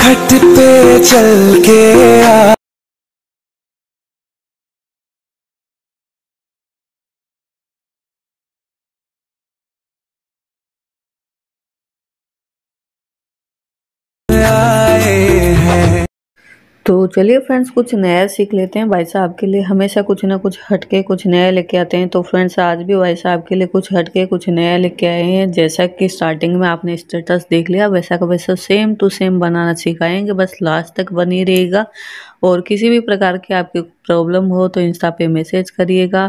खट पे चल के आ तो चलिए फ्रेंड्स कुछ नया सीख लेते हैं भाई साहब के लिए हमेशा कुछ ना कुछ हटके कुछ नया लेके आते हैं तो फ्रेंड्स आज भी भाई साहब के लिए कुछ हटके कुछ नया लेके आए हैं जैसा कि स्टार्टिंग में आपने स्टेटस देख लिया वैसा का वैसा सेम टू सेम बनाना सिखाएंगे बस लास्ट तक बनी रहेगा और किसी भी प्रकार की आपकी प्रॉब्लम हो तो इंस्टा पे मैसेज करिएगा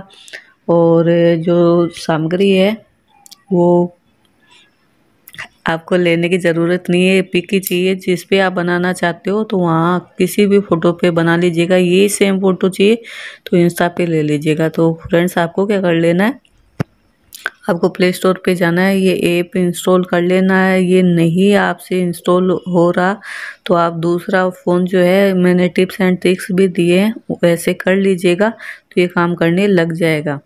और जो सामग्री है वो आपको लेने की ज़रूरत नहीं है पिक ही चाहिए जिस पे आप बनाना चाहते हो तो वहाँ किसी भी फ़ोटो पे बना लीजिएगा ये सेम फ़ोटो चाहिए तो इंस्टा पे ले लीजिएगा तो फ्रेंड्स आपको क्या कर लेना है आपको प्ले स्टोर पे जाना है ये ऐप इंस्टॉल कर लेना है ये नहीं आपसे इंस्टॉल हो रहा तो आप दूसरा फ़ोन जो है मैंने टिप्स एंड ट्रिक्स भी दिए हैं वैसे कर लीजिएगा तो ये काम करने लग जाएगा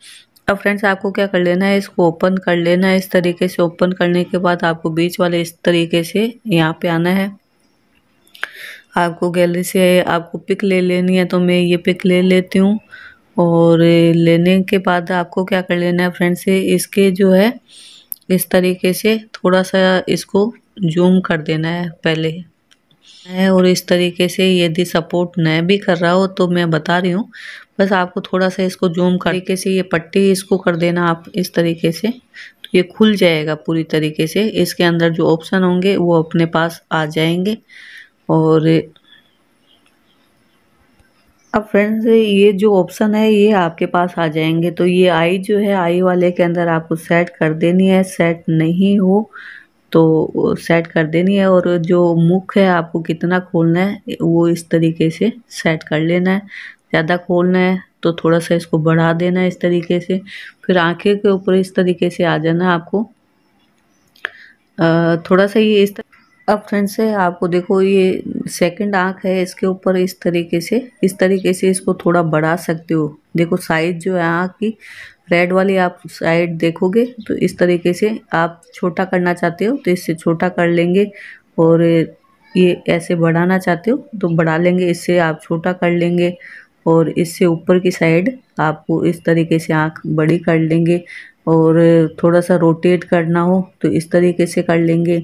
अब फ्रेंड्स आपको क्या कर लेना है इसको ओपन कर लेना है इस तरीके से ओपन करने के बाद आपको बीच वाले इस तरीके से यहाँ पे आना है आपको गैलरी से आपको पिक ले लेनी है तो मैं ये पिक ले लेती हूँ और लेने के बाद आपको क्या कर लेना है फ्रेंड्स इसके जो है इस तरीके से थोड़ा सा इसको जूम कर देना है पहले है और इस तरीके से यदि सपोर्ट न भी कर रहा हो तो मैं बता रही हूँ बस आपको थोड़ा सा इसको जूम करके से ये पट्टी इसको कर देना आप इस तरीके से तो ये खुल जाएगा पूरी तरीके से इसके अंदर जो ऑप्शन होंगे वो अपने पास आ जाएंगे और अब फ्रेंड्स ये जो ऑप्शन है ये आपके पास आ जाएंगे तो ये आई जो है आई वाले के अंदर आपको सेट कर देनी है सेट नहीं हो तो सेट कर देनी है और जो मुख है आपको कितना खोलना है वो इस तरीके से सेट कर लेना है ज़्यादा खोलना है तो थोड़ा सा इसको बढ़ा देना है इस तरीके से फिर आँखें के ऊपर इस तरीके से आ जाना आपको थोड़ा सा ये इस अब फ्रेंड्स है आपको देखो ये सेकंड आंख है इसके ऊपर इस तरीके से इस तरीके से इसको थोड़ा बढ़ा सकते हो देखो साइज जो है आँख की रेड वाली आप साइड देखोगे तो इस तरीके से आप छोटा करना चाहते हो तो इससे छोटा कर लेंगे और ये ऐसे बढ़ाना चाहते हो तो बढ़ा लेंगे इससे आप छोटा कर लेंगे और इससे ऊपर की साइड आपको इस तरीके से आँख बड़ी कर लेंगे और थोड़ा सा रोटेट करना हो तो इस तरीके से कर लेंगे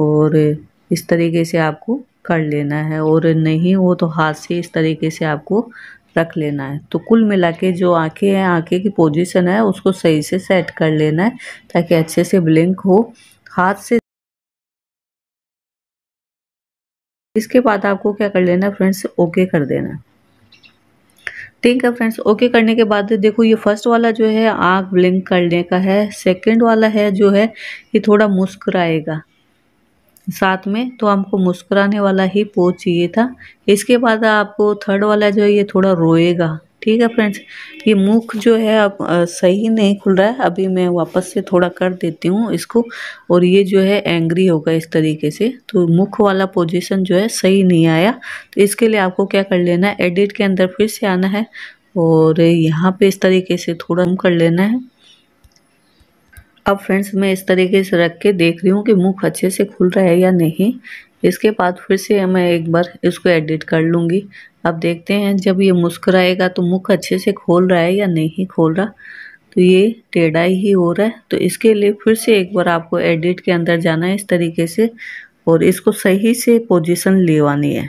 और इस तरीके से आपको कर लेना है और नहीं हो तो हाथ से इस तरीके से आपको रख लेना है तो कुल मिला के जो आंखें हैं आंखें की पोजीशन है उसको सही से सेट कर लेना है ताकि अच्छे से ब्लिंक हो हाथ से इसके बाद आपको क्या कर लेना है फ्रेंड्स ओके कर देना है ठीक है फ्रेंड्स ओके करने के बाद देखो ये फर्स्ट वाला जो है आँख ब्लिंक करने का है सेकंड वाला है जो है ये थोड़ा मुस्कराएगा साथ में तो हमको मुस्कुराने वाला ही पोज चाहिए था इसके बाद आपको थर्ड वाला जो है ये थोड़ा रोएगा ठीक है फ्रेंड्स ये मुख जो है अब सही नहीं खुल रहा है अभी मैं वापस से थोड़ा कर देती हूँ इसको और ये जो है एंग्री होगा इस तरीके से तो मुख वाला पोजीशन जो है सही नहीं आया तो इसके लिए आपको क्या कर लेना है एडिट के अंदर फिर से आना है और यहाँ पे इस तरीके से थोड़ा कम कर लेना है अब फ्रेंड्स मैं इस तरीके से रख के देख रही हूँ कि मुख अच्छे से खुल रहा है या नहीं इसके बाद फिर से मैं एक बार इसको एडिट कर लूँगी अब देखते हैं जब ये मुस्कराएगा तो मुख अच्छे से खोल रहा है या नहीं खोल रहा तो ये टेढ़ा ही हो रहा है तो इसके लिए फिर से एक बार आपको एडिट के अंदर जाना है इस तरीके से और इसको सही से पोजिशन लेवानी है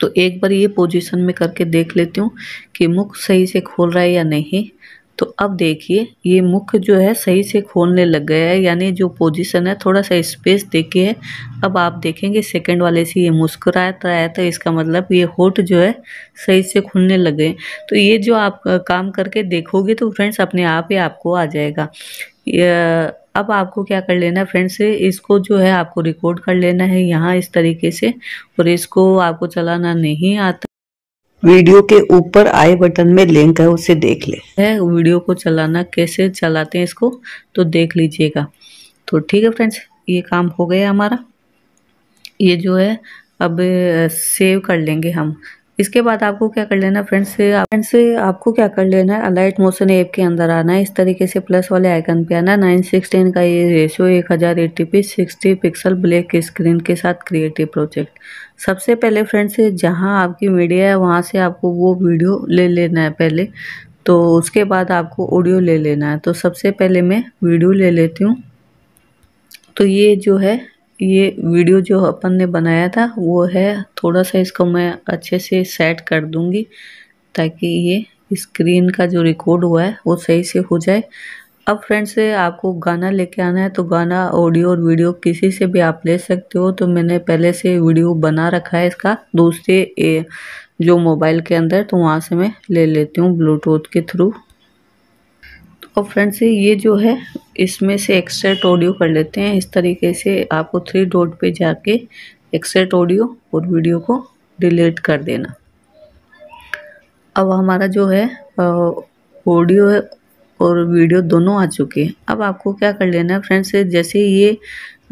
तो एक बार ये पोजीशन में करके देख लेती हूँ कि मुख सही से खोल रहा है या नहीं तो अब देखिए ये मुख जो है सही से खोलने लग गया है यानी जो पोजीशन है थोड़ा सा स्पेस देके है अब आप देखेंगे सेकंड वाले से ये मुस्कुराता रहा है तो इसका मतलब ये होठ जो है सही से खुलने लग गए तो ये जो आप काम करके देखोगे तो फ्रेंड्स अपने आप ही आपको आ जाएगा अब आपको क्या कर लेना है फ्रेंड्स इसको जो है आपको रिकॉर्ड कर लेना है यहाँ इस तरीके से और इसको आपको चलाना नहीं आता वीडियो के ऊपर आई बटन में लिंक है उसे देख ले है वीडियो को चलाना कैसे चलाते हैं इसको तो देख लीजिएगा तो ठीक है फ्रेंड्स ये काम हो गया हमारा ये जो है अब सेव कर लेंगे हम इसके बाद आपको क्या कर लेना फ्रेंड्स फ्रेंड्स आपको क्या कर लेना है अलाइट मोशन ऐप के अंदर आना है इस तरीके से प्लस वाले आइकन पे आना नाइन सिक्सटीन का ये रेशियो एक हज़ार eighty p sixty pixel black screen के साथ क्रिएटिव प्रोजेक्ट सबसे पहले फ्रेंड्स जहाँ आपकी मीडिया है वहाँ से आपको वो वीडियो ले लेना है पहले तो उसके बाद आपको ऑडियो ले लेना है तो सबसे पहले मैं वीडियो ले लेती हूँ तो ये जो है ये वीडियो जो अपन ने बनाया था वो है थोड़ा सा इसको मैं अच्छे से सेट कर दूंगी ताकि ये स्क्रीन का जो रिकॉर्ड हुआ है वो सही से हो जाए अब फ्रेंड्स आपको गाना लेके आना है तो गाना ऑडियो और वीडियो किसी से भी आप ले सकते हो तो मैंने पहले से वीडियो बना रखा है इसका दूसरे जो मोबाइल के अंदर तो वहाँ से मैं ले लेती हूँ ब्लूटूथ के थ्रू और फ्रेंड्स ये जो है इसमें से एक्सट्रैक्ट ऑडियो कर लेते हैं इस तरीके से आपको थ्री डॉट पे जाके एक्सट्रैक्ट ऑडियो और वीडियो को डिलीट कर देना अब हमारा जो है ऑडियो और वीडियो दोनों आ चुके हैं अब आपको क्या कर लेना है फ्रेंड्स जैसे ये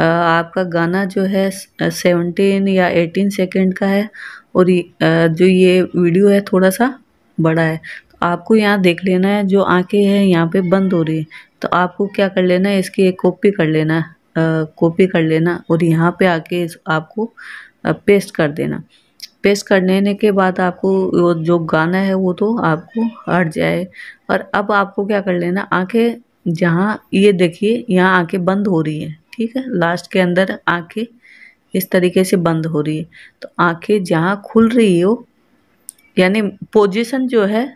आपका गाना जो है सेवनटीन या एटीन सेकेंड का है और जो ये वीडियो है थोड़ा सा बड़ा है आपको यहाँ देख लेना है जो आंखें हैं यहाँ पे बंद हो रही है तो आपको क्या कर लेना है इसकी एक कॉपी कर लेना कॉपी कर लेना और यहाँ पे आके आपको पेस्ट कर देना पेस्ट कर लेने के बाद आपको जो गाना है वो तो आपको हट जाए और अब आपको क्या कर लेना आंखें जहाँ ये देखिए यहाँ आंखें बंद हो रही है ठीक है लास्ट के अंदर आंखें इस तरीके से बंद हो रही है तो आंखें जहाँ खुल रही हो यानी पोजिशन जो है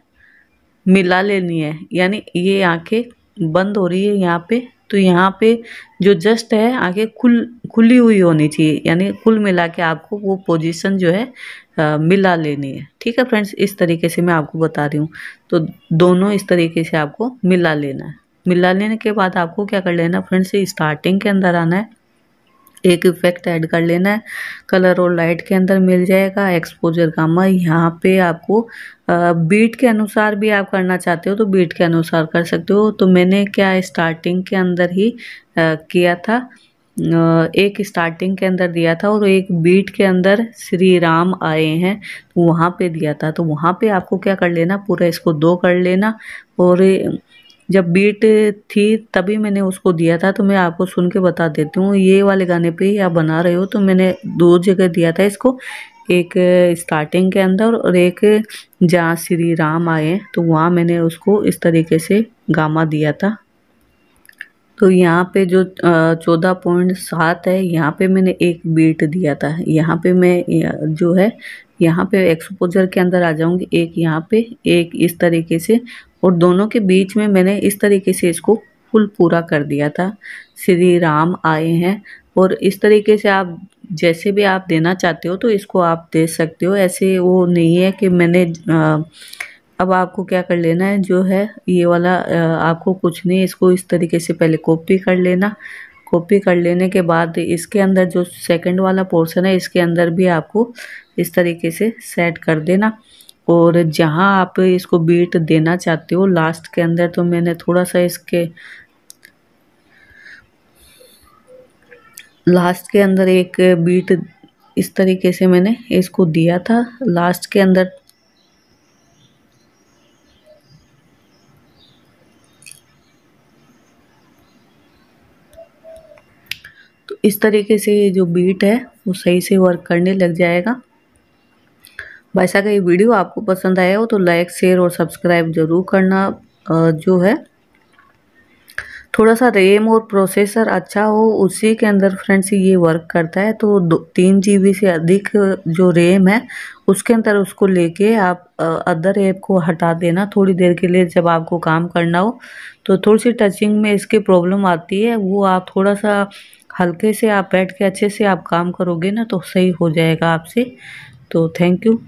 मिला लेनी है यानी ये आंखें बंद हो रही है यहाँ पे तो यहाँ पे जो जस्ट है आंखें खुल खुली हुई होनी चाहिए यानी कुल मिला के आपको वो पोजीशन जो है आ, मिला लेनी है ठीक है फ्रेंड्स इस तरीके से मैं आपको बता रही हूँ तो दोनों इस तरीके से आपको मिला लेना है मिला लेने के बाद आपको क्या कर लेना फ्रेंड्स स्टार्टिंग के अंदर आना है एक इफेक्ट ऐड कर लेना है कलर और लाइट के अंदर मिल जाएगा एक्सपोजर गामा यहाँ पे आपको बीट के अनुसार भी आप करना चाहते हो तो बीट के अनुसार कर सकते हो तो मैंने क्या स्टार्टिंग के अंदर ही किया था एक स्टार्टिंग के अंदर दिया था और एक बीट के अंदर श्री राम आए हैं तो वहाँ पे दिया था तो वहाँ पे आपको क्या कर लेना पूरा इसको दो कर लेना और जब बीट थी तभी मैंने उसको दिया था तो मैं आपको सुन के बता देती हूँ ये वाले गाने पे आप बना रहे हो तो मैंने दो जगह दिया था इसको एक स्टार्टिंग के अंदर और एक जहाँ श्री राम आए तो वहाँ मैंने उसको इस तरीके से गामा दिया था तो यहाँ पे जो चौदह पॉइंट सात है यहाँ पे मैंने एक बीट दिया था यहाँ पे मैं जो है यहाँ पे एक्सपोजर के अंदर आ जाऊंगी एक यहाँ पे एक इस तरीके से और दोनों के बीच में मैंने इस तरीके से इसको फुल पूरा कर दिया था श्री राम आए हैं और इस तरीके से आप जैसे भी आप देना चाहते हो तो इसको आप दे सकते हो ऐसे वो नहीं है कि मैंने आ, अब आपको क्या कर लेना है जो है ये वाला आपको कुछ नहीं इसको इस तरीके से पहले कॉपी कर लेना कॉपी कर लेने के बाद इसके अंदर जो सेकंड वाला पोर्शन है इसके अंदर भी आपको इस तरीके से सेट कर देना और जहाँ आप इसको बीट देना चाहते हो लास्ट के अंदर तो मैंने थोड़ा सा इसके लास्ट के अंदर एक बीट इस तरीके से मैंने इसको दिया था लास्ट के अंदर तो इस तरीके से ये जो बीट है वो सही से वर्क करने लग जाएगा भाई साहब ये वीडियो आपको पसंद आया हो तो लाइक शेयर और सब्सक्राइब ज़रूर करना जो है थोड़ा सा रेम और प्रोसेसर अच्छा हो उसी के अंदर फ्रेंड्स ये वर्क करता है तो दो तीन जी से अधिक जो रेम है उसके अंदर उसको लेके आप अदर ऐप को हटा देना थोड़ी देर के लिए जब आपको काम करना हो तो थोड़ी सी टचिंग में इसके प्रॉब्लम आती है वो आप थोड़ा सा हल्के से आप बैठ के अच्छे से आप काम करोगे ना तो सही हो जाएगा आपसे तो थैंक यू